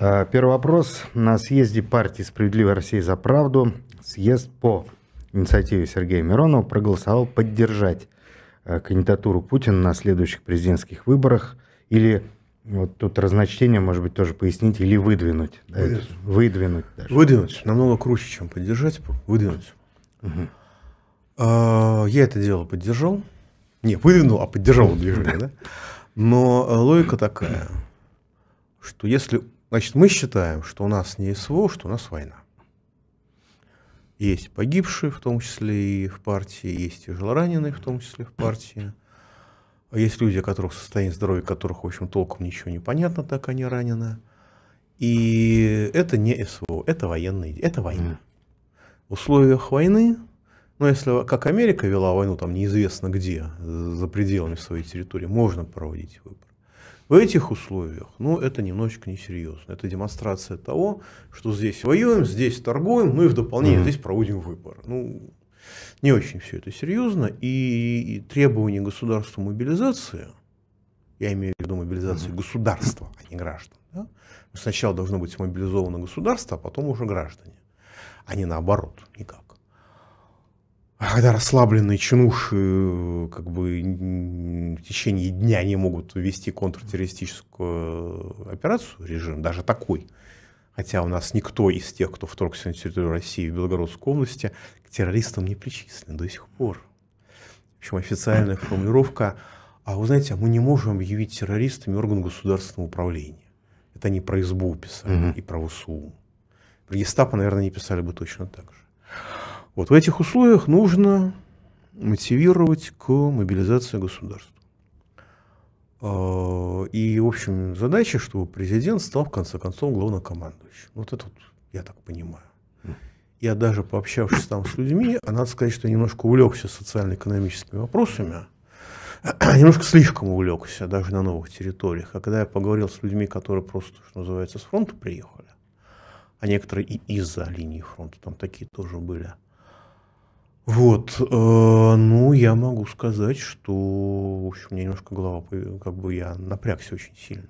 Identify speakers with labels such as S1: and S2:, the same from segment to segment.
S1: А, первый вопрос. На съезде партии «Справедливая Россия за правду» съезд по инициативе Сергея Миронова проголосовал поддержать а, кандидатуру Путина на следующих президентских выборах или вот тут разночтение, может быть, тоже пояснить,
S2: или выдвинуть. Да, выдвинуть. выдвинуть даже. Выдвинуть. Намного круче, чем поддержать. Выдвинуть. Угу. А, я это дело поддержал. Не, выдвинул, а поддержал движение. да? Но э, логика такая, что если Значит, мы считаем, что у нас не СВО, что у нас война. Есть погибшие, в том числе и в партии, есть тяжелораненые, в том числе в партии. Есть люди, у которых состояние здоровья, которых, в общем, толком ничего не понятно, так они ранены. И это не СВО, это военные, это война. В условиях войны, Но ну, если как Америка вела войну, там неизвестно где, за пределами своей территории, можно проводить выборы. В этих условиях, ну, это немножечко несерьезно. Это демонстрация того, что здесь воюем, здесь торгуем, ну и в дополнение mm-hmm. здесь проводим выборы. Ну, не очень все это серьезно. И, и требования государства мобилизации, я имею в виду мобилизацию mm-hmm. государства, а не граждан. Да? Сначала должно быть мобилизовано государство, а потом уже граждане. А не наоборот, никак. А когда расслабленные чинуши э, как бы в течение дня не могут вести контртеррористическую э, операцию, режим, даже такой, хотя у нас никто из тех, кто вторгся на территорию России в Белгородской области, к террористам не причислен до сих пор. В общем, официальная формулировка «А вы знаете, а мы не можем объявить террористами орган государственного управления». Это они про СБУ писали угу. и про ВСУ. Про Гестапо, наверное, не писали бы точно так же. Вот в этих условиях нужно мотивировать к мобилизации государства. А, и, в общем, задача, чтобы президент стал, в конце концов, главнокомандующим. Вот это вот, я так понимаю. Я даже пообщавшись там с людьми, а надо сказать, что я немножко увлекся социально-экономическими вопросами, немножко слишком увлекся даже на новых территориях. А когда я поговорил с людьми, которые просто, что называется, с фронта приехали, а некоторые и из-за линии фронта, там такие тоже были – вот, э, ну, я могу сказать, что, в общем, у меня немножко голова, как бы я напрягся очень сильно.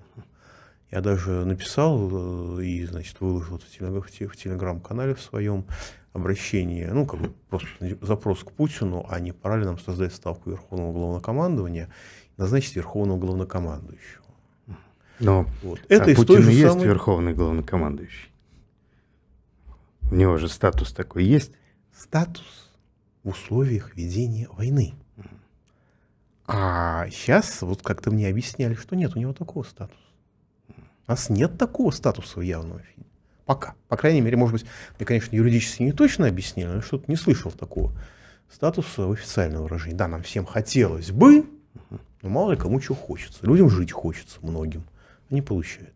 S2: Я даже написал э, и, значит, выложил в, в телеграм-канале в своем обращение, ну, как бы просто запрос к Путину, а не пора ли нам создать ставку Верховного Главнокомандования, назначить Верховного Главнокомандующего. Но вот. Это а из Путин есть самой... Верховный
S1: Главнокомандующий. У него же статус такой есть.
S2: Статус? в условиях ведения войны. А сейчас, вот как-то мне объясняли, что нет у него такого статуса. У нас нет такого статуса в явном эфире. Пока. По крайней мере, может быть, мне, конечно, юридически не точно объяснили, но я что-то не слышал такого статуса в официальном выражении. Да, нам всем хотелось бы, но мало ли кому чего хочется. Людям жить хочется, многим. Они получают.